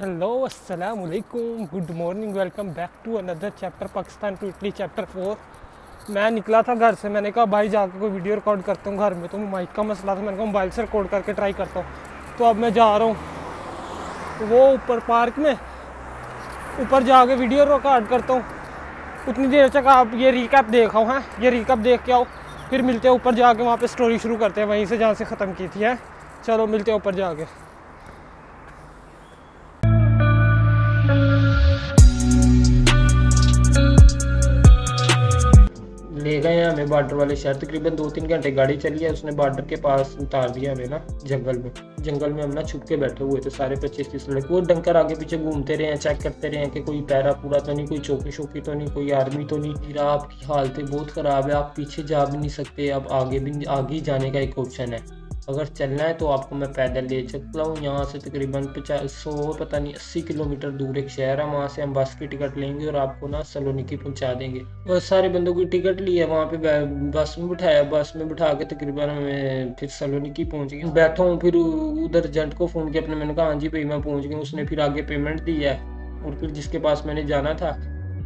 hello अस्सलाम वालेकुम good morning welcome back to another chapter Pakistan to Italy chapter four मैं निकला था घर से मैंने कहा भाई जाकर कोई वीडियो रिकॉर्ड करता हूँ घर में तो माइक का मसला था मैंने कहा मोबाइल से रिकॉर्ड करके ट्राई करता हूँ तो अब मैं जा रहा हूँ वो ऊपर पार्क में ऊपर जाके वीडियो रिकॉर्ड करता हूँ उतनी देर तक आप ये रिकैप देख आओ हैं ये रिकैप देख के आओ फिर मिलते हैं ऊपर जाके वहाँ पर स्टोरी शुरू करते हैं वहीं से जहाँ से ख़त्म की थी है चलो मिलते हैं ऊपर जाके ले गए हैं हमें बॉर्डर वाले शहर तकरीबन दो तीन घंटे गाड़ी चली है उसने बॉर्डर के पास उतार दिया हमें ना जंगल में जंगल में हम ना छुप के बैठे हुए थे सारे पच्चीस तीस लड़के वो डंकर आगे पीछे घूमते रहे हैं चेक करते रहे हैं कि कोई पैरा पूरा तो नहीं कोई चौकी शोकी तो नहीं कोई आर्मी तो नहीं मेरा आपकी हालतें बहुत ख़राब है आप पीछे जा भी नहीं सकते आप आगे भी आगे जाने का एक ऑप्शन है अगर चलना है तो आपको मैं पैदल ले चलता हूँ यहाँ से तकरीबन पचास सौ पता नहीं अस्सी किलोमीटर दूर एक शहर है वहाँ से हम बस की टिकट लेंगे और आपको ना सलोनिकी पहुँचा देंगे और सारे बंदों की टिकट ली है वहाँ पे बस में बिठाया बस में बिठा के तकरीबन हमें फिर सलोनिकी पहुँच गए बैठा हूँ फिर उधर एजेंट को फ़ोन किया अपने मैंने कहा हाँ जी भाई मैं पहुँच गया उसने फिर आगे पेमेंट दिया है और फिर जिसके पास मैंने जाना था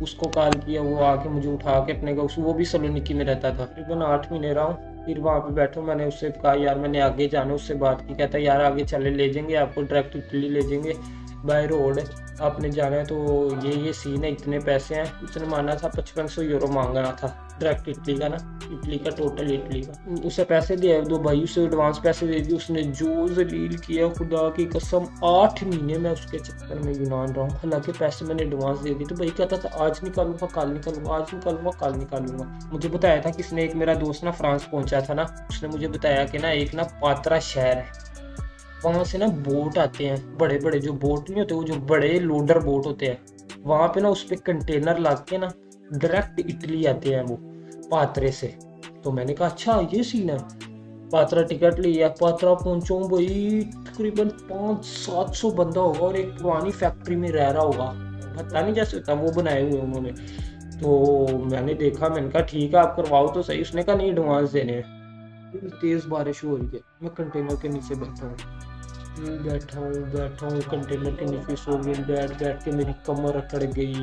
उसको कॉल किया वो आके मुझे उठा के अपने वो भी सलोनिकी में रहता था तकरीबन आठ महीने रहा हूँ फिर वहाँ पे बैठो मैंने उससे कहा यार मैंने आगे जाना उससे बात की कहता यार आगे चले ले जाएंगे आपको डायरेक्ट इटली ले जाएंगे बाय रोड आपने जाना है तो ये ये सीन है इतने पैसे हैं उसने माना था पचपन सौ यूरो मांग रहा था डायरेक्ट इटली का ना इटली का टोटल इटली का उसे पैसे दिए दो भाई उसे एडवांस पैसे दे दिए उसने जो जलील किया खुदा की कसम आठ महीने में उसके चक्कर में यूनान रहा हूँ हालांकि पैसे मैंने एडवांस दे दिए तो भाई कहता था आज निकालूंगा कल निकालूंगा आज निकालूंगा कल निकालूंगा मुझे बताया था किसने एक मेरा दोस्त ना फ्रांस पहुंचा था ना उसने मुझे बताया कि ना एक ना पात्रा शहर है वहां से ना बोट आते हैं बड़े बड़े जो बोट नहीं होते वो जो बड़े लोडर बोट होते हैं वहां पे ना उस पर कंटेनर ला के ना डायरेक्ट इटली आते हैं वो पात्रे से तो मैंने कहा अच्छा ये सीन है पात्रा टिकट लिया पात्रा पहुंचो भाई तकरीबन पाँच सात सौ बंदा होगा और एक पुरानी फैक्ट्री में रह रहा होगा पता नहीं जैसे होता वो बनाए हुए उन्होंने तो मैंने देखा मैंने कहा ठीक है आप करवाओ तो सही उसने कहा नहीं एडवांस देने तेज़ बारिश हो रही है मैं कंटेनर के नीचे बैठा हूँ बैठा हूँ बैठा हूँ कंटेनर के नीचे सो गए बैठ बैठ के मेरी कमर अकड़ गई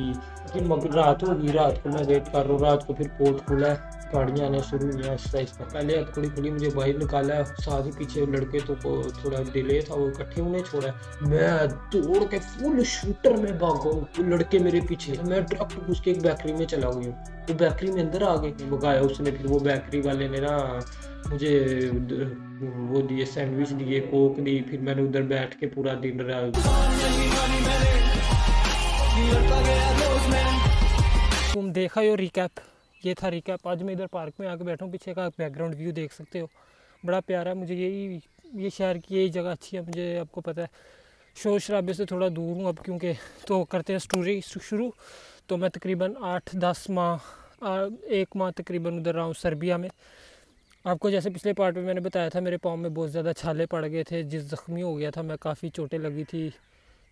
कि मगर रात हो गई रात को मैं वेट कर रहा हूँ रात को फिर पोर्ट खुला है गाड़ियाँ आने शुरू हुई हैं एक्सरसाइज का पहले थोड़ी खुली मुझे बाहर निकाला साथ ही पीछे लड़के तो थोड़ा डिले था वो इकट्ठे उन्हें छोड़ा मैं दौड़ के फुल शूटर में भागा लड़के मेरे पीछे मैं डायरेक्ट घुस के एक बेकरी में चला हुई हूँ वो तो बेकरी में अंदर आ गए भगाया उसने फिर वो बेकरी वाले ने ना मुझे वो दिए सैंडविच दिए कोक दी फिर मैंने उधर बैठ के पूरा दिन रहा तुम देखा यो रिकैप ये था रिकैप आज मैं इधर पार्क में आके बैठा हूँ पीछे का बैकग्राउंड व्यू देख सकते हो बड़ा प्यारा है मुझे यही ये शहर की यही जगह अच्छी है मुझे आपको पता है शोर शराबे से थोड़ा दूर हूँ अब क्योंकि तो करते हैं स्टोरी शुरू तो मैं तकरीबन आठ दस माह एक माह तकरीबन उधर रहा हूँ सर्बिया में आपको जैसे पिछले पार्ट में मैंने बताया था मेरे पाँव में बहुत ज़्यादा छाले पड़ गए थे जिस ज़ख्मी हो गया था मैं काफ़ी चोटें लगी थी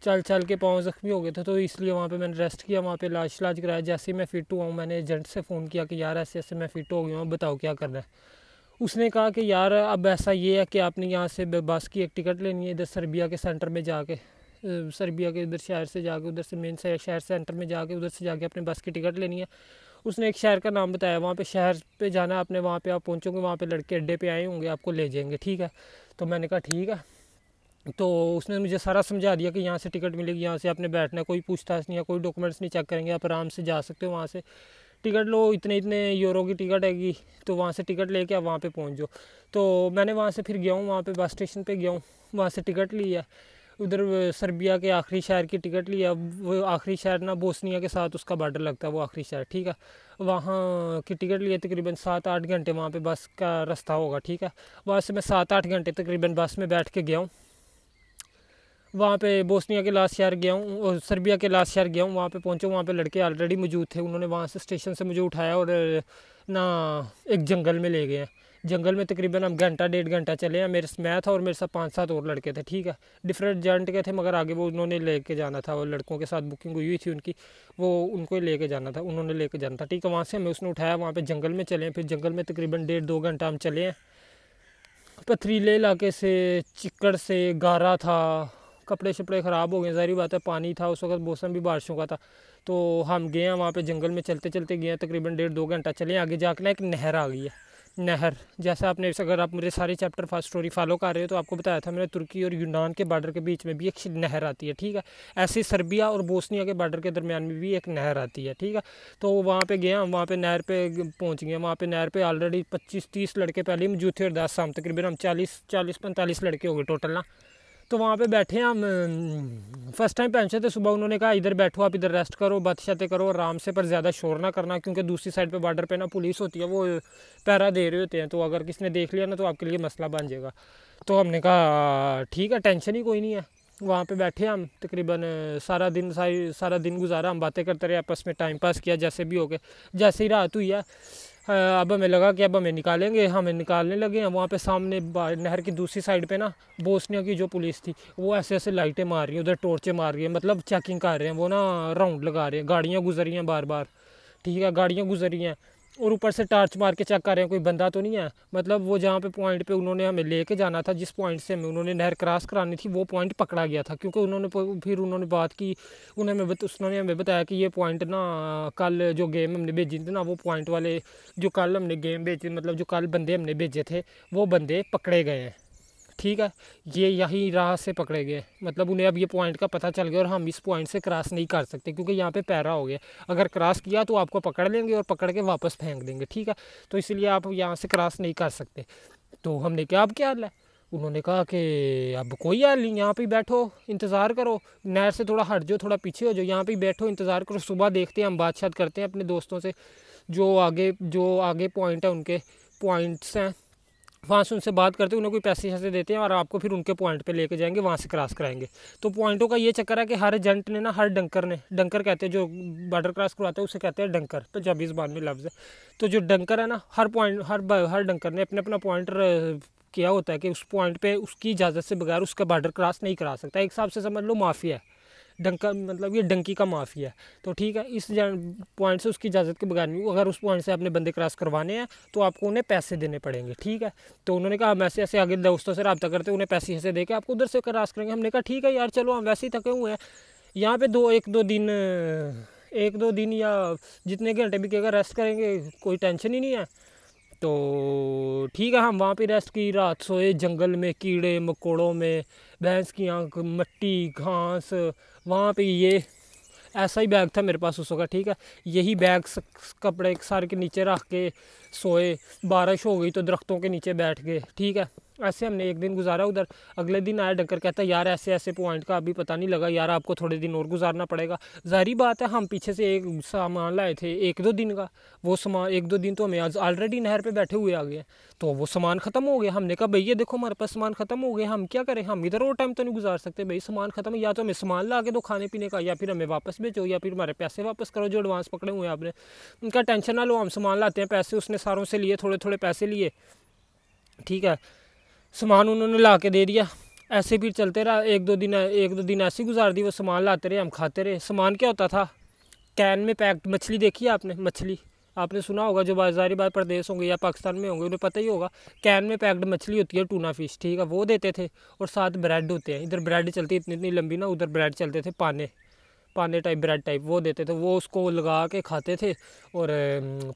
चल चल के पाँव ज़ख्मी हो गए थे तो इसलिए वहाँ पे मैंने रेस्ट किया वहाँ पे इलाज इलाज कराया जैसे ही मैं फ़िट हुआ हूँ मैंने एजेंट से फ़ोन किया कि यार ऐसे ऐसे मैं फ़िट हो गया हूँ बताओ क्या करना है उसने कहा कि यार अब ऐसा ये है कि आपने यहाँ से बस की एक टिकट लेनी है इधर सर्बिया के सेंटर में जाके सर्बिया के इधर शहर से जाके उधर से मेन शहर सेंटर में जाके उधर से जाके अपने बस की टिकट लेनी है उसने एक शहर का नाम बताया वहाँ पे शहर पे जाना आपने वहाँ पे आप पहुँचोगे वहाँ पे लड़के अड्डे पे आए होंगे आपको ले जाएंगे ठीक है तो मैंने कहा ठीक है तो उसने मुझे सारा समझा दिया कि यहाँ से टिकट मिलेगी यहाँ से आपने बैठना है कोई पूछताछ नहीं है कोई डॉक्यूमेंट्स नहीं चेक करेंगे आप आराम से जा सकते हो वहाँ से टिकट लो इतने इतने यूरो की टिकट हैगी तो वहाँ से टिकट लेके आप वहाँ पे पहुँच जाओ तो मैंने वहाँ से फिर गया हूँ वहाँ पे बस स्टेशन पे गया हूँ वहाँ से टिकट ली है उधर सर्बिया के आखिरी शहर की टिकट लिया वो आखिरी शहर ना बोस्निया के साथ उसका बॉर्डर लगता है वो आखिरी शहर ठीक है वहाँ की टिकट लिए तकरीबन सात आठ घंटे वहाँ पे बस का रास्ता होगा ठीक है वहाँ से मैं सात आठ घंटे तकरीबन बस में बैठ के गया हूँ वहाँ पे बोस्निया के लास्ट शहर गया हूँ और सर्बिया के लास्ट शहर गया हूँ वहाँ पे पहुँचे वहाँ पे लड़के ऑलरेडी मौजूद थे उन्होंने वहाँ से स्टेशन से मुझे उठाया और ना एक जंगल में ले गए हैं जंगल में तकरीबन हम घंटा डेढ़ घंटा चले हैं मेरे मैं था और मेरे साथ पाँच सात और लड़के थे ठीक है डिफरेंट जेंट के थे मगर आगे वो उन्होंने लेके जाना था वो लड़कों के साथ बुकिंग हुई थी उनकी वो उनको लेके जाना था उन्होंने लेके जाना था ठीक है वहाँ से हमें उसने उठाया वहाँ पर जंगल में चले फिर जंगल में तकरीबन डेढ़ दो घंटा हम चले हैं पथरीले इलाके से चिक्कड़ से गारा था कपड़े शपड़े ख़राब हो गए जारी बात है पानी था उस वक्त मौसम भी बारिशों का था तो हम गए हैं वहाँ पे जंगल में चलते चलते गए तकरीबन डेढ़ दो घंटा चले आगे जाकर ना एक नहर आ गई है नहर जैसा आपने अगर आप मेरे सारे चैप्टर फर्स्ट स्टोरी फॉलो कर रहे हो तो आपको बताया था मैंने तुर्की और यूनान के बॉर्डर के बीच में भी एक नहर आती है ठीक है ऐसे सर्बिया और बोस्निया के बार्डर के दरमियान में भी एक नहर आती है ठीक है तो वहाँ पर गया वहाँ पर नहर पर पहुँच गया वहाँ पर नहर पर ऑलरेडी पच्चीस तीस लड़के पहले मौजूद थे और दस शाम तकरीबन हम चालीस चालीस पैंतालीस लड़के हो गए टोटल ना तो वहाँ पे बैठे हम फर्स्ट टाइम पहुँचे थे सुबह उन्होंने कहा इधर बैठो आप इधर रेस्ट करो शतें करो आराम से पर ज़्यादा शोर ना करना क्योंकि दूसरी साइड पे बॉर्डर पे ना पुलिस होती है वो पैरा दे रहे होते हैं तो अगर किसी ने देख लिया ना तो आपके लिए मसला बन जाएगा तो हमने कहा ठीक है टेंशन ही कोई नहीं है वहाँ पर बैठे हम तकरीबन सारा दिन सारी सारा दिन गुजारा हम बातें करते रहे आपस में टाइम पास किया जैसे भी हो गए जैसे ही रात हुई है हाँ, अब हमें लगा कि अब हमें निकालेंगे हमें निकालने लगे हैं वहाँ पे सामने नहर की दूसरी साइड पे ना बोसनिया की जो पुलिस थी वो ऐसे ऐसे लाइटें मार रही है उधर टोर्चे मार रही है मतलब चेकिंग कर रहे हैं वो ना राउंड लगा रहे हैं गाड़ियाँ गुजर रही हैं बार बार ठीक है गाड़ियाँ गुजर रही हैं और ऊपर से टार्च मार के चेक कर रहे हैं कोई बंदा तो नहीं है मतलब वो जहाँ पे पॉइंट पे उन्होंने हमें लेके जाना था जिस पॉइंट से हमें उन्होंने नहर क्रॉस करानी थी वो पॉइंट पकड़ा गया था क्योंकि उन्होंने फिर उन्होंने बात की उन्हें हमें उन्होंने हमें बताया कि ये पॉइंट ना कल जो गेम हमने भेजी थी ना वो पॉइंट वाले जो कल हमने गेम भेजी मतलब जो कल बंदे हमने भेजे थे वो बंदे पकड़े गए हैं ठीक है ये यही राह से पकड़े गए मतलब उन्हें अब ये पॉइंट का पता चल गया और हम इस पॉइंट से क्रॉस नहीं कर सकते क्योंकि यहाँ पे पैरा हो गया अगर क्रॉस किया तो आपको पकड़ लेंगे और पकड़ के वापस फेंक देंगे ठीक है तो इसलिए आप यहाँ से क्रॉस नहीं कर सकते तो हमने क्या अब क्या हल है उन्होंने कहा कि अब कोई हाल नहीं यहाँ पर बैठो इंतज़ार करो नहर से थोड़ा हट जाओ थोड़ा पीछे हो जाओ यहाँ पर बैठो इंतज़ार करो सुबह देखते हैं हम बातचात करते हैं अपने दोस्तों से जो आगे जो आगे पॉइंट है उनके पॉइंट्स हैं वहाँ से उनसे बात करते हैं उन्हें कोई पैसे शैसे देते हैं और आपको फिर उनके पॉइंट पे लेके जाएंगे वहाँ से क्रॉस कराएंगे तो पॉइंटों का ये चक्कर है कि हर एजेंट ने ना हर डंकर ने डंकर कहते हैं जो बॉर्डर क्रॉस करवाते हैं उसे कहते हैं डंकर तो जब इस बार में लफ्ज़ है तो जो डंकर है ना हर पॉइंट हर हर डंकर ने अपने अपना पॉइंट किया होता है कि उस पॉइंट पर उसकी इजाज़त से बगैर उसका बॉर्डर क्रॉस नहीं करा सकता एक हिसाब से समझ लो माफिया है डंका मतलब ये डंकी का माफिया है तो ठीक है इस पॉइंट से उसकी इजाज़त के बगैर नहीं अगर उस पॉइंट से आपने बंदे क्रॉस करवाने हैं तो आपको उन्हें पैसे देने पड़ेंगे ठीक है तो उन्होंने कहा हम ऐसे ऐसे आगे दोस्तों से रबा करते उन्हें पैसे ऐसे दे के आपको उधर से क्रॉस करेंगे हमने कहा ठीक है यार चलो हम वैसे ही थके हुए हैं यहाँ पर दो एक दो दिन एक दो दिन या जितने घंटे भी के रेस्ट करेंगे कोई टेंशन ही नहीं है तो ठीक है हम वहाँ पे रेस्ट की रात सोए जंगल में कीड़े मकोड़ों में भैंस की आँख मट्टी घास वहाँ पे ये ऐसा ही बैग था मेरे पास उस वक्त ठीक है यही बैग कपड़े सर के नीचे रख के सोए बारिश हो गई तो दरख्तों के नीचे बैठ गए ठीक है ऐसे हमने एक दिन गुजारा उधर अगले दिन आया डंकर कहता है यार ऐसे ऐसे पॉइंट का अभी पता नहीं लगा यार आपको थोड़े दिन और गुजारना पड़ेगा जारी बात है हम पीछे से एक सामान लाए थे एक दो दिन का वो सामान एक दो दिन तो हमें आज ऑलरेडी नहर पर बैठे हुए आ गए तो वो सामान ख़त्म हो गया हमने कहा भैया देखो हमारे पास सामान ख़त्म हो गया हम क्या करें हम इधर और टाइम तो नहीं गुजार सकते भाई सामान ख़त्म या तो हमें सामान ला के दो खाने पीने का या फिर हमें वापस बेचो या फिर हमारे पैसे वापस करो जो एडवांस पकड़े हुए हैं आपने उनका टेंशन ना लो हम सामान लाते हैं पैसे उसने सारों से लिए थोड़े थोड़े पैसे लिए ठीक है सामान उन्होंने ला के दे दिया ऐसे फिर चलते रहा एक दो दिन एक दो दिन ऐसे गुजार दी वो सामान लाते रहे हम खाते रहे सामान क्या होता था कैन में पैक्ड मछली देखी आपने मछली आपने सुना होगा जो बाजारी बार प्रदेश होंगे या पाकिस्तान में होंगे उन्हें पता ही होगा कैन में पैक्ड मछली होती है टूना फिश ठीक है वो देते थे और साथ ब्रेड होते हैं इधर ब्रेड चलती इतनी इतनी लंबी ना उधर ब्रेड चलते थे पाने पाने टाइप ब्रेड टाइप वो देते थे वो उसको लगा के खाते थे और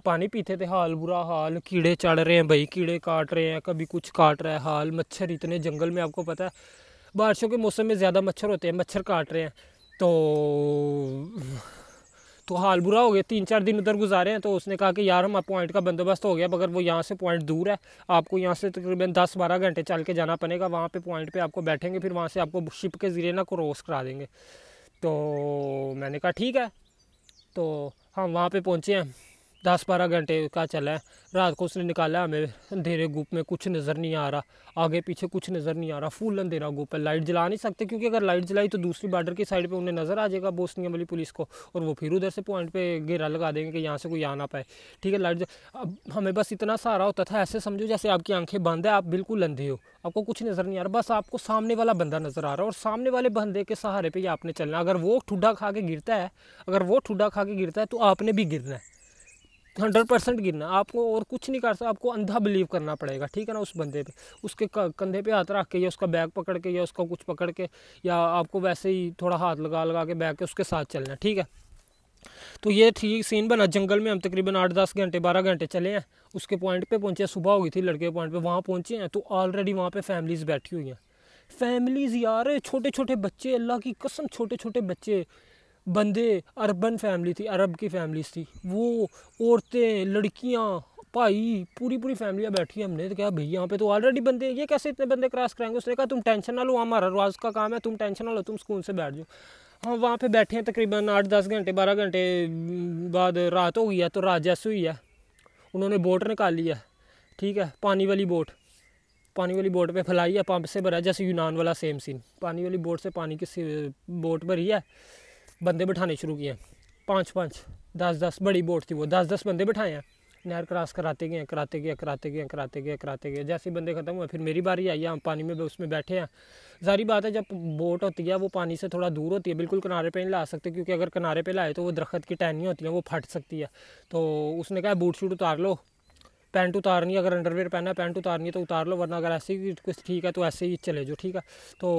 पानी पीते थे हाल बुरा हाल कीड़े चढ़ रहे हैं भाई कीड़े काट रहे हैं कभी कुछ काट रहा है हाल मच्छर इतने जंगल में आपको पता है बारिशों के मौसम में ज़्यादा मच्छर होते हैं मच्छर काट रहे हैं तो तो हाल बुरा हो गया तीन चार दिन उधर गुजारे हैं तो उसने कहा कि यार हम पॉइंट का बंदोबस्त हो गया मगर वो यहाँ से पॉइंट दूर है आपको यहाँ से तकरीबन दस बारह घंटे चल के जाना पड़ेगा वहाँ पे पॉइंट पे आपको बैठेंगे फिर वहाँ से आपको शिप के ज़रिए ना क्रॉस करा देंगे तो मैंने कहा ठीक है तो हम वहाँ पे पहुँचे हैं दस बारह घंटे का चला है रात को उसने निकाला हमें अंधेरे गुप में कुछ नज़र नहीं आ रहा आगे पीछे कुछ नज़र नहीं आ रहा फुल अंधेरा गुप है लाइट जला नहीं सकते क्योंकि अगर लाइट जलाई तो दूसरी बॉर्डर की साइड पे उन्हें नज़र आ जाएगा बोसनिया वाली पुलिस को और वो फिर उधर से पॉइंट पर घेरा लगा देंगे कि यहाँ से कोई आ ना पाए ठीक है लाइट अब हमें बस इतना सहारा होता था ऐसे समझो जैसे आपकी आंखें बंद है आप बिल्कुल अंधे हो आपको कुछ नज़र नहीं आ रहा बस आपको सामने वाला बंदा नज़र आ रहा है और सामने वाले बंदे के सहारे पर ही आपने चलना अगर वो ठुडा खा के गिरता है अगर वो ठुडा खा के गिरता है तो आपने भी गिरना है हंड्रेड परसेंट गिरना आपको और कुछ नहीं कर सकता आपको अंधा बिलीव करना पड़ेगा ठीक है ना उस बंदे पे उसके कंधे पे हाथ रख के या उसका बैग पकड़ के या उसका कुछ पकड़ के या आपको वैसे ही थोड़ा हाथ लगा लगा के बैग के उसके साथ चलना ठीक है तो ये ठीक सीन बना जंगल में हम तकरीबन आठ दस घंटे बारह घंटे चले हैं उसके पॉइंट पे पहुंचे सुबह हो गई थी लड़के पॉइंट पे वहाँ पहुंचे हैं तो ऑलरेडी वहाँ पे फैमिलीज़ बैठी हुई हैं फैमिलीज़ यार छोटे छोटे बच्चे अल्लाह की कसम छोटे छोटे बच्चे बंदे अरबन फैमिली थी अरब की फैमिली थी वो औरतें लड़कियाँ भाई पूरी पूरी फैमिलियाँ बैठी हमने तो क्या भाई यहाँ पे तो ऑलरेडी बंदे ये कैसे इतने बंदे क्रॉस कराएंगे उसने कहा तुम टेंशन ना लो हाँ, हमारा रोज का काम है तुम टेंशन ना लो तुम स्कूल से बैठ जाओ हम हाँ, वहाँ पे बैठे हैं तकरीबन आठ दस घंटे बारह घंटे बाद रात हो गई है तो रात जैसे हुई है उन्होंने बोट निकाली है ठीक है पानी वाली बोट पानी वाली बोट पे फैलाई है पंप से भरा जैसे यूनान वाला सेम सीन पानी वाली बोट से पानी की बोट भरी है बंदे बिठाने शुरू किए पाँच पाँच दस दस बड़ी बोट थी वो दस दस बंदे बिठाए हैं नहर क्रॉस कराते गए कराते गए कराते गए कराते गए कराते गए जैसे ही बंदे ख़त्म हुए फिर मेरी बारी आई है हम पानी में उसमें बैठे हैं जारी बात है जब बोट होती है वो पानी से थोड़ा दूर होती है बिल्कुल किनारे पे नहीं ला सकते क्योंकि अगर किनारे पे लाए तो वो दरख्त की टहनियाँ होती हैं वो फट सकती है तो उसने कहा बूट शूट उतार लो पैंट उतारनी है अगर अंडरवेयर पहना है पैंट उतारनी है तो उतार लो वरना अगर ऐसे ही कुछ ठीक है तो ऐसे ही चले जाओ ठीक है तो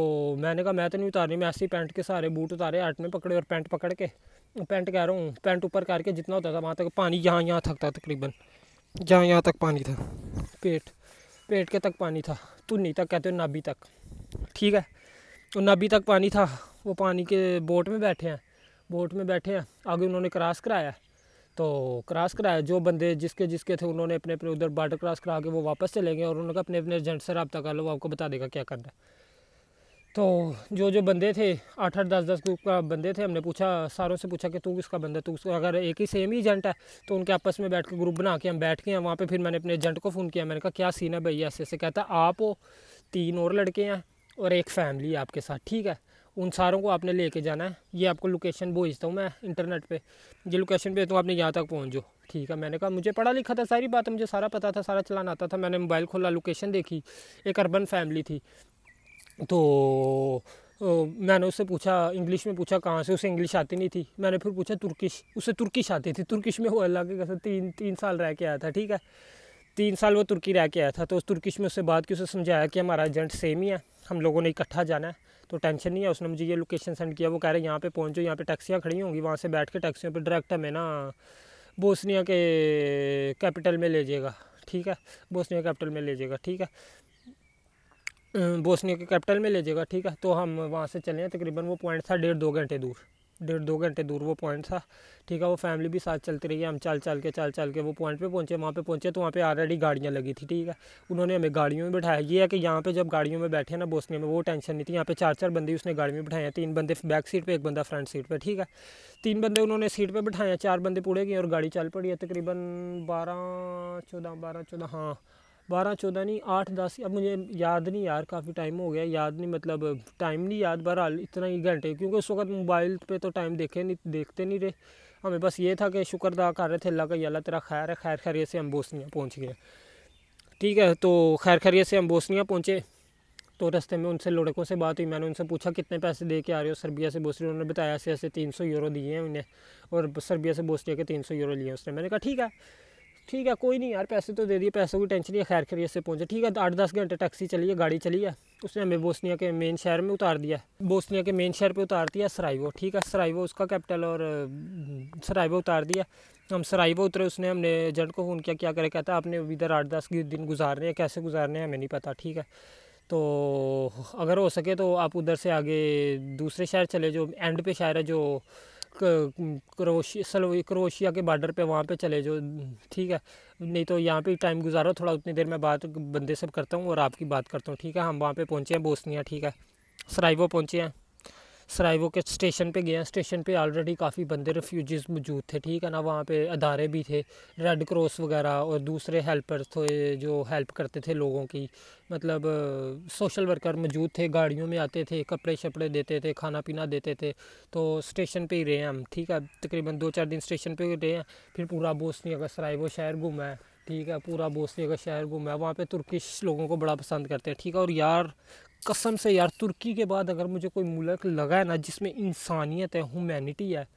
मैंने कहा मैं तो नहीं उतारनी मैं ऐसे ही पैंट के सारे बूट उतारे आट में पकड़े और पैंट पकड़ के पैंट कह रहा हूँ पैंट ऊपर करके जितना होता था वहाँ तक पानी यहाँ यहाँ तक था तकरीबन जहाँ यहाँ तक पानी था पेट पेट के तक पानी था धुनी तक कहते हो नाभी तक ठीक है तो नाभी तक पानी था वो पानी के बोट में बैठे हैं बोट में बैठे हैं आगे उन्होंने क्रॉस कराया तो क्रॉस कराया जो बंदे जिसके जिसके थे उन्होंने अपने अपने उधर बॉर्डर क्रॉस करा के वो वापस चले गए और उन्होंने अपने अपने एजेंट से रबता कर लो आपको बता देगा क्या करना है तो जो जो बंदे थे आठ आठ दस दस ग्रुप का बंदे थे हमने पूछा सारों से पूछा कि तू किसका बंदा तू अगर एक ही सेम ही एजेंट है तो उनके आपस में बैठ के ग्रुप बना के हम बैठ गए हैं वहाँ पे फिर मैंने अपने एजेंट को फ़ोन किया मैंने कहा क्या सीन है भैया ऐसे ऐसे कहता आप हो तीन और लड़के हैं और एक फैमिली है आपके साथ ठीक है उन सारों को आपने लेके जाना है ये आपको लोकेशन भेजता हूँ मैं इंटरनेट पे ये लोकेशन भेजता हूँ आपने यहाँ तक पहुँच जाओ ठीक है मैंने कहा मुझे पढ़ा लिखा था सारी बात मुझे सारा पता था सारा चलाना आता था मैंने मोबाइल खोला लोकेशन देखी एक अर्बन फैमिली थी तो मैंने उससे पूछा इंग्लिश में पूछा कहाँ से उसे इंग्लिश आती नहीं थी मैंने फिर पूछा तुर्किश उसे तुर्किश आती थी तुर्किश में वो अल्लाह के तीन तीन साल रह के आया था ठीक है तीन साल वो तुर्की रह के आया था तो उस तुर्किश में उससे बात की उसे समझाया कि हमारा एजेंट सेम ही है हम लोगों ने इकट्ठा जाना है तो टेंशन नहीं है उसने मुझे ये लोकेशन सेंड किया वो कह रहे हैं यहाँ पे पहुँचो यहाँ पे टैक्सियाँ खड़ी होंगी वहाँ से बैठ के टैक्सियों पर डायरेक्ट हमें ना बोस्निया के कैपिटल में ले जाएगा ठीक है बोस्निया कैपिटल में ले जाएगा ठीक है बोस्निया के कैपिटल में ले जाएगा ठीक है तो हम वहाँ से चले हैं तकरीबन वो पॉइंट था डेढ़ दो घंटे दूर डेढ़ दो घंटे दूर वो पॉइंट था ठीक है वो फैमिली भी साथ चलती रही है हम चल चल के चल चल के वो पॉइंट पे पहुंचे वहाँ पे पहुँचे तो वहाँ पे ऑलरेडी गाड़ियाँ लगी थी ठीक है उन्होंने हमें गाड़ियों में बैठाया ये है कि यहाँ पे जब गाड़ियों में बैठे ना बोसने में वो टेंशन नहीं थी यहाँ पे चार चार बंदी उसने गाड़ी में बैठाए तीन बंदे बैक सीट पर एक बंदा फ्रंट सीट पर ठीक है तीन बंदे उन्होंने सीट पर बैठाए चार बंदे पूरे गए और गाड़ी चल पड़ी है तकरीबन बारह चौदह बारह चौदह हाँ बारह चौदह नहीं आठ दस अब मुझे याद नहीं यार काफ़ी टाइम हो गया याद नहीं मतलब टाइम नहीं याद बहरहाल इतना ही घंटे क्योंकि उस वक्त मोबाइल पे तो टाइम देखे नहीं देखते नहीं रहे हमें बस ये था कि शुक्र अदा कर रहे थे अल्लाह का अल्लाह तेरा खैर है खैर खैरियत से हम बोसनिया पहुँच गए ठीक है तो खैर खैरियत से हम बोसनिया पहुँचे तो रस्ते में उनसे लड़कों से बात हुई मैंने उनसे पूछा कितने पैसे दे के आ रहे हो सर्बिया से बोस्टिया उन्होंने बताया ऐसे ऐसे तीन सौ यूरो दिए हैं उन्हें और सर्बिया से बोसनिया के तीन सौ यूरो लिए उसने मैंने कहा ठीक है ठीक है कोई नहीं यार पैसे तो दे दिए पैसों की टेंशन नहीं है खैर खरीद से पहुंचे ठीक है तो आठ दस घंटे टैक्सी चली है गाड़ी चली है उसने हमें बोस्निया के मेन शहर में उतार दिया बोस्निया के मेन शहर पे उतार दिया सराइवो ठीक है सराइवो उसका कैपिटल और सराइवो उतार दिया हम सराइवो उतरे उसने हमने एजेंट को फ़ोन किया क्या करे कहता आपने इधर आठ दस दिन गुजारने हैं कैसे गुजारने हैं हमें नहीं पता ठीक है तो अगर हो सके तो आप उधर से आगे दूसरे शहर चले जो एंड पे शहर है जो क्रोशिया क्रोशिया के बॉर्डर पे वहाँ पे चले जाओ ठीक है नहीं तो यहाँ पे टाइम गुजारो थोड़ा उतनी देर में बात बंदे सब करता हूँ और आपकी बात करता हूँ ठीक है हम वहाँ पे पहुँचे हैं बोसनिया ठीक है सराइवो पहुँचे हैं सराइवो के स्टेशन पे गया स्टेशन पे ऑलरेडी काफ़ी बंदे रेफ्यूजीज़ मौजूद थे ठीक है ना वहाँ पे अदारे भी थे रेड क्रॉस वगैरह और दूसरे हेल्पर्स थे जो हेल्प करते थे लोगों की मतलब सोशल वर्कर मौजूद थे गाड़ियों में आते थे कपड़े शपड़े देते थे खाना पीना देते थे तो स्टेशन पर ही रहे हम ठीक है तकरीबन दो चार दिन स्टेशन पर रहे हैं फिर पूरा बोस्निया अगर सराइवो शहर घूमा है ठीक है पूरा बोस्नी का शहर घूमा है वहाँ पे तुर्किश लोगों को बड़ा पसंद करते हैं ठीक है और यार कसम से यार तुर्की के बाद अगर मुझे कोई मुल्क लगा है ना जिसमें इंसानियत है ह्यूमैनिटी है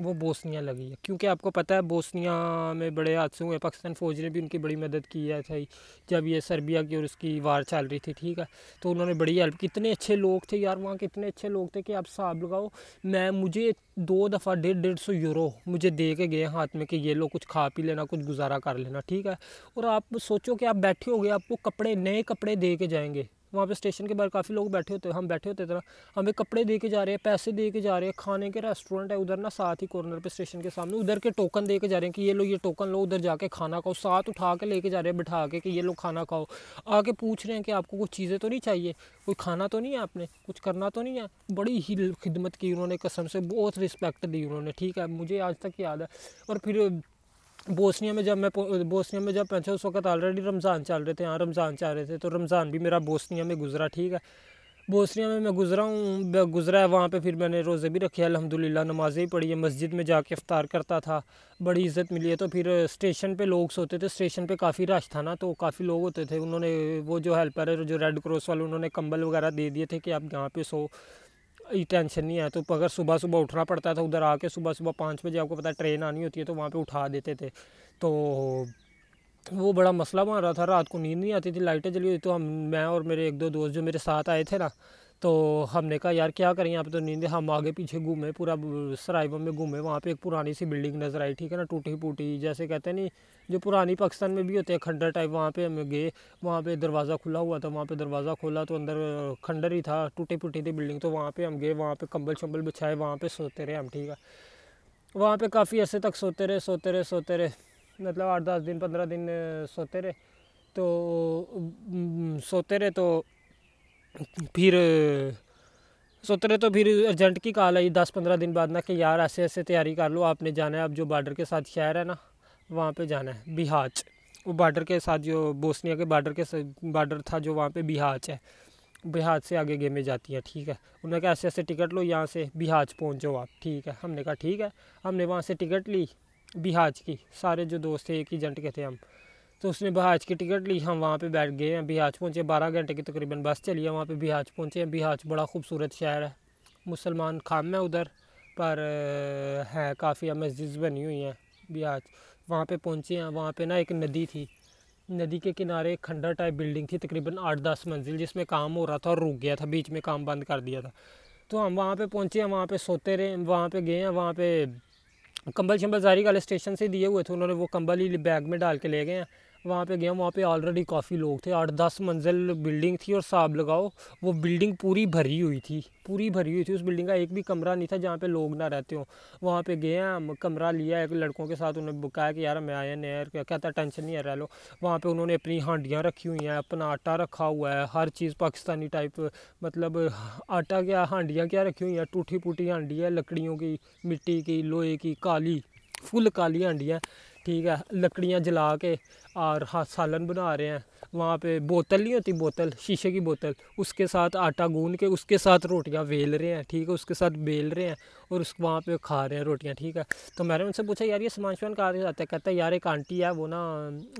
वो बोसनिया लगी है क्योंकि आपको पता है बोसनिया में बड़े हादसे हुए पाकिस्तान फ़ौज ने भी उनकी बड़ी मदद की है सही जब ये सर्बिया की और उसकी वार चल रही थी ठीक है तो उन्होंने बड़ी हेल्प की इतने अच्छे लोग थे यार वहाँ के इतने अच्छे लोग थे कि आप साहब लगाओ मैं मुझे दो दफ़ा डेढ़ डेढ़ सौ यूरो मुझे दे के गए हाथ में कि ये लोग कुछ खा पी लेना कुछ गुजारा कर लेना ठीक है और आप सोचो कि आप बैठे हो गए आपको कपड़े नए कपड़े दे के जाएंगे वहाँ पे स्टेशन के बाहर काफ़ी लोग बैठे होते हम बैठे होते इतना हमें कपड़े दे के जा रहे हैं पैसे दे के जा रहे हैं खाने के रेस्टोरेंट है उधर ना साथ ही कॉर्नर पे स्टेशन के सामने उधर के टोकन दे के जा रहे हैं कि ये लो ये टोकन लो उधर जाके खाना खाओ साथ उठा के लेके जा रहे हैं बिठा के कि ये लोग खाना खाओ आके पूछ रहे हैं कि आपको कुछ चीज़ें तो नहीं चाहिए कोई खाना तो नहीं है आपने कुछ करना तो नहीं है बड़ी ही खिदमत की उन्होंने कसम से बहुत रिस्पेक्ट दी उन्होंने ठीक है मुझे आज तक याद है और फिर बोसनिया में जब मैं बोसनिया में जब पहुंचा उस वक्त ऑलरेडी रमज़ान चल रहे थे यहाँ रमज़ान चल रहे थे तो रमज़ान भी मेरा बोसनिया में गुजरा ठीक है बोसनिया में मैं गुजरा हूँ गुजरा है वहाँ पे फिर मैंने रोज़े भी रखे अलहमदिल्ला नमाज़ें ही पढ़ी है मस्जिद में जाके अफ्तार करता था बड़ी इज़्ज़त मिली है तो फिर स्टेशन पे लोग सोते थे स्टेशन पे काफ़ी रश था ना तो काफ़ी लोग होते थे उन्होंने वो जो हेल्पर है जो रेड क्रॉस वाले उन्होंने कंबल वगैरह दे दिए थे कि आप यहाँ पे सो ये टेंशन नहीं है तो अगर सुबह सुबह उठना पड़ता था उधर आके सुबह सुबह पाँच बजे आपको पता है ट्रेन आनी होती है तो वहाँ पे उठा देते थे तो वो बड़ा मसला बन रहा था रात को नींद नहीं आती थी लाइटें जली हुई तो हम मैं और मेरे एक दो दोस्त जो मेरे साथ आए थे ना तो हमने कहा यार क्या करें यहाँ पे तो नींद हम आगे पीछे घूमे पूरा सरायबम में घूमे वहाँ पे एक पुरानी सी बिल्डिंग नज़र आई ठीक है ना टूटी फूटी जैसे कहते हैं नहीं जो पुरानी पाकिस्तान में भी होते हैं खंडर टाइप वहाँ पे हम गए वहाँ पे दरवाज़ा खुला हुआ था वहाँ पे दरवाज़ा खोला तो अंदर खंडर ही था टूटी फूटी थी बिल्डिंग तो वहाँ पर हम गए वहाँ पर कम्बल शम्बल बिछाए वहाँ पर सोते रहे हम ठीक है वहाँ पर काफ़ी अरसे तक सोते रहे सोते रहे सोते रहे मतलब आठ दस दिन पंद्रह दिन सोते रहे तो सोते रहे तो फिर सोते तो फिर अर्जेंट की कॉल आई दस पंद्रह दिन बाद ना कि यार ऐसे ऐसे तैयारी कर लो आपने जाना है अब जो बॉर्डर के साथ शहर है ना वहाँ पे जाना है बिहाच वो बॉर्डर के साथ जो बोस्निया के बॉर्डर के बॉर्डर था जो वहाँ पे बिहाच है बिहाच से आगे गेमें जाती हैं ठीक है उन्होंने कहा ऐसे ऐसे टिकट लो यहाँ से बिहाच जाओ आप ठीक है हमने कहा ठीक है हमने वहाँ से टिकट ली बिहाच की सारे जो दोस्त थे एक ही एजेंट के थे हम तो उसने बिहाज की टिकट ली हम वहाँ पे बैठ गए हैं बिहाज पहुँचे बारह घंटे की तकरीबन बस चली है वहाँ पे बिहाज पहुँचे हैं बिहाज बड़ा खूबसूरत शहर है मुसलमान खाम है उधर पर है काफ़ी मस्जिद बनी हुई हैं बिहाज वहाँ पे पहुँचे हैं वहाँ पे ना एक नदी थी नदी के किनारे एक खंडर टाइप बिल्डिंग थी तकरीबन आठ दस मंजिल जिसमें काम हो रहा था और रुक गया था बीच में काम बंद कर दिया था तो हम वहाँ पर पहुँचे हैं वहाँ पर सोते रहे वहाँ पर गए हैं वहाँ पर कंबल शंबल जारी वाले स्टेशन से दिए हुए थे उन्होंने वो कंबल ही बैग में डाल के ले गए हैं वहाँ पे गया वहाँ पे ऑलरेडी काफ़ी लोग थे आठ दस मंजिल बिल्डिंग थी और साहब लगाओ वो बिल्डिंग पूरी भरी हुई थी पूरी भरी हुई थी उस बिल्डिंग का एक भी कमरा नहीं था जहाँ पे लोग ना रहते हों वहाँ पे गए हम कमरा लिया एक लड़कों के साथ उन्हें बुकाया कि यार मैं आया नया क्या कहता टेंशन नहीं है रह लो वहाँ पर उन्होंने अपनी हांडियाँ रखी हुई हैं अपना आटा रखा हुआ है हर चीज़ पाकिस्तानी टाइप मतलब आटा क्या हांडियाँ क्या रखी हुई हैं टूटी फूटी हांडी है लकड़ियों की मिट्टी की लोहे की काली फुल काली हांडियाँ ठीक है लकड़ियाँ जला के और हाथ सालन बना रहे हैं वहाँ पे बोतल नहीं होती बोतल शीशे की बोतल उसके साथ आटा गूंद के उसके साथ रोटियाँ बेल रहे हैं ठीक है उसके साथ बेल रहे हैं और उस वहाँ पे खा रहे हैं रोटियाँ ठीक है तो मैंने उनसे पूछा यार ये सामान शमान कहाँ जाता है कहता है यार एक आंटी है वो ना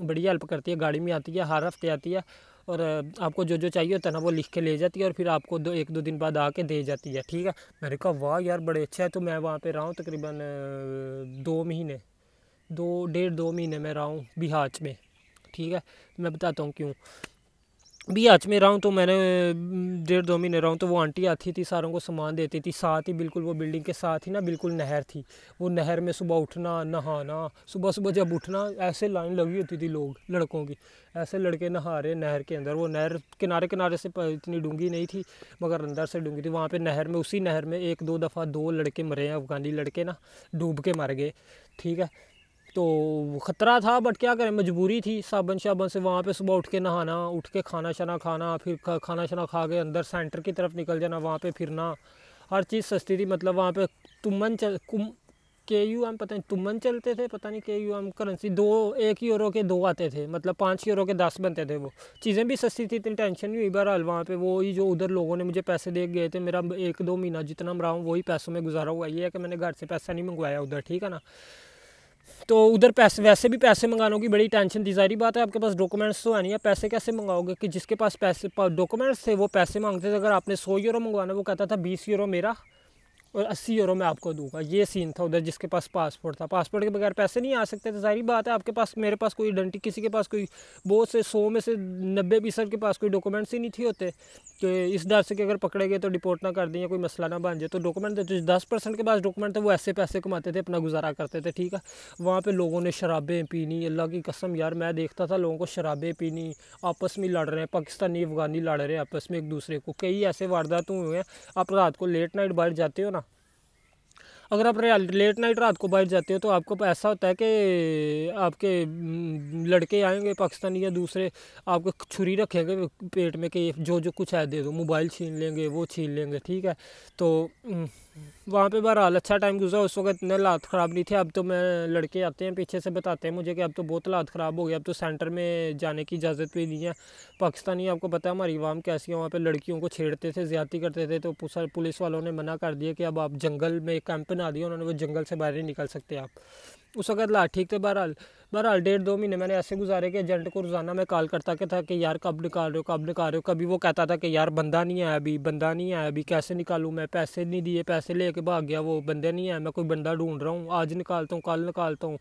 बड़ी हेल्प करती है गाड़ी में आती है हर हफ्ते आती है और आपको जो जो चाहिए होता है ना वो लिख के ले जाती है और फिर आपको दो एक दो दिन बाद आके दे जाती है ठीक है मैंने कहा वाह यार बड़े अच्छा है तो मैं वहाँ पर रहा हूँ तकरीबन दो महीने दो डेढ़ दो महीने में रहा हूँ बिहाच में ठीक है मैं बताता हूँ क्यों बिहाच में रहा हूँ तो मैंने डेढ़ दो महीने रहा हूँ तो वो आंटी आती थी सारों को सामान देती थी साथ ही बिल्कुल वो बिल्डिंग के साथ ही ना बिल्कुल नहर थी वो नहर में सुबह उठना नहाना सुबह सुबह जब उठना ऐसे लाइन लगी होती थी लोग लड़कों की ऐसे लड़के नहा रहे नहर के अंदर वो नहर किनारे किनारे से इतनी डूंगी नहीं थी मगर अंदर से डूंगी थी वहाँ पर नहर में उसी नहर में एक दो दफ़ा दो लड़के मरे हैं अफगानी लड़के ना डूब के मर गए ठीक है तो ख़तरा था बट क्या करें मजबूरी थी साबन शाबन से वहाँ पे सुबह उठ के नहाना उठ के खाना शाना खाना फिर खाना शाना खा के अंदर सेंटर की तरफ निकल जाना वहाँ पे फिरना हर चीज़ सस्ती थी मतलब वहाँ पे तुमन चल कुम के यू एम पता नहीं तुमन चलते थे पता नहीं के यू एम करेंसी दो एक यूरो के दो आते थे मतलब पाँच यूरो के दस बनते थे वो चीज़ें भी सस्ती थी इतनी टेंशन नहीं हुई बहरहाल वहाँ पे वो ही जो उधर लोगों ने मुझे पैसे दे गए थे मेरा एक दो महीना जितना मैं रहा हूँ वही पैसों में गुजारा हुआ ये है कि मैंने घर से पैसा नहीं मंगवाया उधर ठीक है ना तो उधर पैसे वैसे भी पैसे मंगाने की बड़ी टेंशन थी जारी बात है आपके पास डॉक्यूमेंट्स तो है नहीं है पैसे कैसे मंगाओगे कि जिसके पास पैसे डॉक्यूमेंट्स थे वो पैसे मांगते थे अगर आपने सौ यूरो मंगवाना वो कहता था बीस यूरो मेरा और अस्सी यूरो मैं आपको दूंगा ये सीन था उधर जिसके पास पासपोर्ट था पासपोर्ट के बगैर पैसे नहीं आ सकते थे सारी बात है आपके पास मेरे पास कोई आइडेंटिटी किसी के पास कोई बहुत से सौ में से नब्बे फीसद के पास कोई डॉक्यूमेंट्स ही नहीं थे होते कि तो इस डर से कि अगर पकड़े गए तो डिपोर्ट ना कर दें या कोई मसला ना बन जाए तो डॉक्यूमेंट तो जो दस परसेंट के पास डॉक्यूमेंट थे वो ऐसे पैसे कमाते थे अपना गुजारा करते थे ठीक है वहाँ पर लोगों ने शराबें पीनी अल्लाह की कसम यार मैं देखता था लोगों को शराबें पीनी आपस में लड़ रहे हैं पाकिस्तानी अफगानी लड़ रहे हैं आपस में एक दूसरे को कई ऐसे वारदात हुए हैं आप रात को लेट नाइट बाहर जाते हो ना अगर आप लेट नाइट रात को बाहर जाते हो तो आपको ऐसा होता है कि आपके हम्म, लड़के आएंगे पाकिस्तानी या दूसरे आपको छुरी रखेंगे पेट में कि जो जो कुछ है दे दो मोबाइल छीन लेंगे वो छीन लेंगे ठीक है तो हम्म, वहाँ पे बहरहाल अच्छा टाइम गुजरा उस वक्त इतने लात ख़राब नहीं थी अब तो मैं लड़के आते हैं पीछे से बताते हैं मुझे कि अब तो बहुत लात ख़राब हो गए अब तो सेंटर में जाने की इजाज़त भी नहीं है पाकिस्तानी आपको पता है हमारी वाम कैसी है वहाँ पर लड़कियों को छेड़ते थे ज़्यादा करते थे तो पुलिस वालों ने मना कर दिया कि अब आप जंगल में एक कैंप बना दिया उन्होंने वो जंगल से बाहर नहीं निकल सकते आप उस वक्त ला ठीक थे बहरहाल बहरहाल डेढ़ दो महीने मैंने ऐसे गुजारे कि एजेंट को रोज़ाना मैं कॉल करता के था कि यार कब निकाल रहे हो कब निकाल रहे हो कभी वो कहता था कि यार बंदा नहीं आया अभी बंदा नहीं आया अभी कैसे निकालूँ मैं पैसे नहीं दिए पैसे ले कर भाग गया वो बंदे नहीं आया मैं कोई बंदा ढूंढ रहा हूँ आज निकालता हूँ कल निकालता हूँ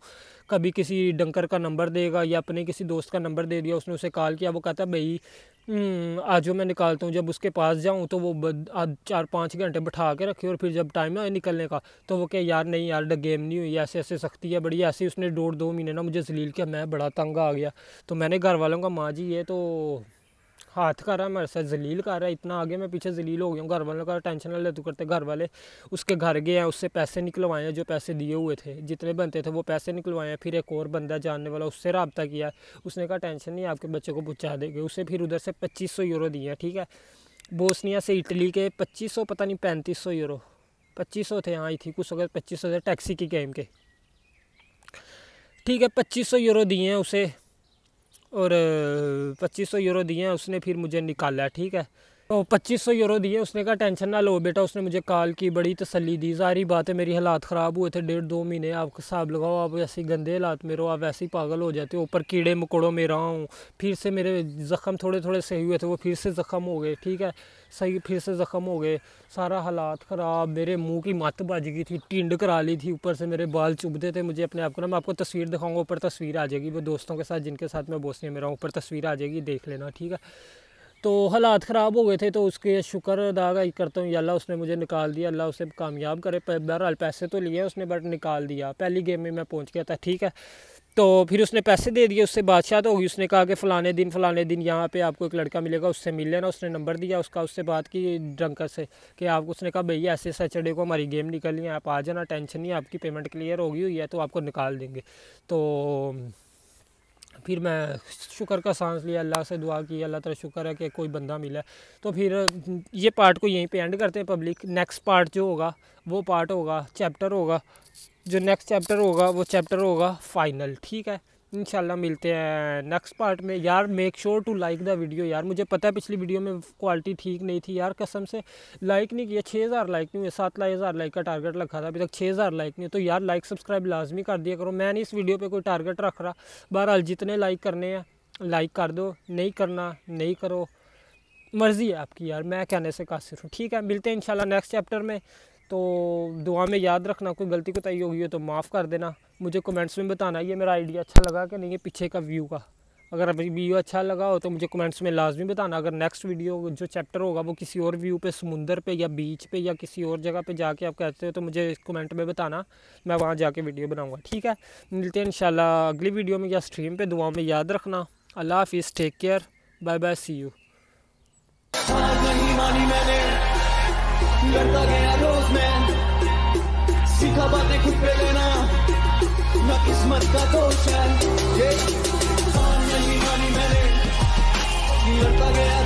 कभी किसी डंकर का नंबर देगा या अपने किसी दोस्त का नंबर दे दिया उसने उसे कॉल किया वो कहता भाई हम्म, आज मैं निकालता हूँ जब उसके पास जाऊँ तो वो चार पाँच घंटे बैठा के रखे और फिर जब टाइम है निकलने का तो वो कह यार नहीं यार गेम नहीं हुई ऐसे ऐसे सख्ती है बड़ी ऐसी उसने डेढ़ दो महीने ना मुझे जलील किया मैं बड़ा तंग आ गया तो मैंने घर वालों का माँ जी ये तो हाथ कर रहा है मेरे साथ जलील कर रहा है इतना आगे मैं पीछे जलील हो गया हूँ घर वालों का टेंशन ना तो करते घर वाले उसके घर गए हैं उससे पैसे निकलवाए हैं जो पैसे दिए हुए थे जितने बनते थे वो पैसे निकलवाए हैं फिर एक और बंदा जानने वाला उससे रबता किया उसने कहा टेंशन नहीं आपके बच्चे को पूछा देंगे उसे फिर उधर से पच्चीस सौ यूरो दिए हैं ठीक है बोस्निया से इटली के पच्चीस सौ पता नहीं पैंतीस सौ यूरो पच्चीस सौ थे हाँ आई थी कुछ अगर पच्चीस सौ थे टैक्सी की गेम के ठीक है पच्चीस सौ यूरो दिए हैं उसे और पच्चीस सौ यूरो दिए उसने फिर मुझे निकाला ठीक है तो पच्चीस सौ यूरो दिए उसने कहा टेंशन ना लो बेटा उसने मुझे कॉल की बड़ी तसली दी सारी बात है मेरी हालात ख़राब हुए थे डेढ़ दो महीने आप हिसाब लगाओ आप ऐसे गंदे हालात में रहो आप वैसे ही पागल हो जाते हो ऊपर कीड़े मकोड़ों में रहा हूँ फिर से मेरे ज़ख़म थोड़े थोड़े सही हुए थे वो फिर से ज़ख़म हो गए ठीक है सही फिर से ज़ख़म हो गए सारा हालात ख़राब मेरे मुँह की मत बज गई थी टिंड करा ली थी ऊपर से मेरे बाल चुभते थे मुझे अपने आप को ना मैं आपको तस्वीर दिखाऊंगा ऊपर तस्वीर आ जाएगी वो दोस्तों के साथ जिनके साथ मैं बोसने में रहा हूँ ऊपर तस्वीर आ जाएगी देख लेना ठीक है तो हालात ख़राब हो गए थे तो उसके शुक्र अदा करता हूँ अल्लाह उसने मुझे निकाल दिया अल्लाह उसे कामयाब करे बहरहाल पैसे तो लिए उसने बट निकाल दिया पहली गेम में मैं पहुँच गया था ठीक है तो फिर उसने पैसे दे दिए उससे बादशाह होगी उसने कहा कि फ़लाने दिन फ़लाने दिन यहाँ पे आपको एक लड़का मिलेगा उससे मिल लेना उसने नंबर दिया उसका उससे बात की ड्रंकर से कि आप उसने कहा भैया ऐसे सैटरडे को हमारी गेम निकलनी है आप आ जाना टेंशन नहीं आपकी पेमेंट क्लियर होगी हुई है तो आपको निकाल देंगे तो फिर मैं शुक्र का सांस लिया अल्लाह से दुआ की अल्लाह तला शुक्र है कि कोई बंदा मिला तो फिर ये पार्ट को यहीं पे एंड करते हैं पब्लिक नेक्स्ट पार्ट जो होगा वो पार्ट होगा चैप्टर होगा जो नेक्स्ट चैप्टर होगा वो चैप्टर होगा फाइनल ठीक है इंशाल्लाह मिलते हैं नेक्स्ट पार्ट में यार make sure to like the video यार मुझे पता है पिछली वीडियो में क्वालिटी ठीक नहीं थी यार कसम से लाइक नहीं किया छः हज़ार लाइक नहीं हुए सात लाख हज़ार लाइक का टारगेट रखा था अभी तक छः हज़ार लाइक नहीं तो यार लाइक सब्सक्राइब लाजमी कर दिया करो मैंने इस वीडियो पर कोई टारगेट रख रहा बहरहाल जितने लाइक करने हैं लाइक कर दो नहीं करना नहीं करो मर्ज़ी है आपकी यार मैं कहने से कासिर हूँ ठीक है मिलते हैं इंशाल्लाह नेक्स्ट चैप्टर में तो दुआ में याद रखना कोई गलती कोताही होगी हो तो माफ़ कर देना मुझे कमेंट्स में बताना ये मेरा आइडिया अच्छा लगा कि नहीं है पीछे का व्यू का अगर वीडियो अच्छा लगा हो तो मुझे कमेंट्स में लाजमी बताना अगर नेक्स्ट वीडियो जो चैप्टर होगा वो किसी और व्यू पे समुंदर पे या बीच पे या किसी और जगह पे जाके आप कहते हो तो मुझे कमेंट में बताना मैं वहाँ जाके वीडियो बनाऊँगा ठीक है मिलते हैं इन अगली वीडियो में या स्ट्रीम पर दुआ में याद रखना अल्लाह हाफिज़ take care bye bye see you का बातें खुद पे लेना ना किस्मत का दोष तो है ये नहीं मानी मैंने लड़ता गया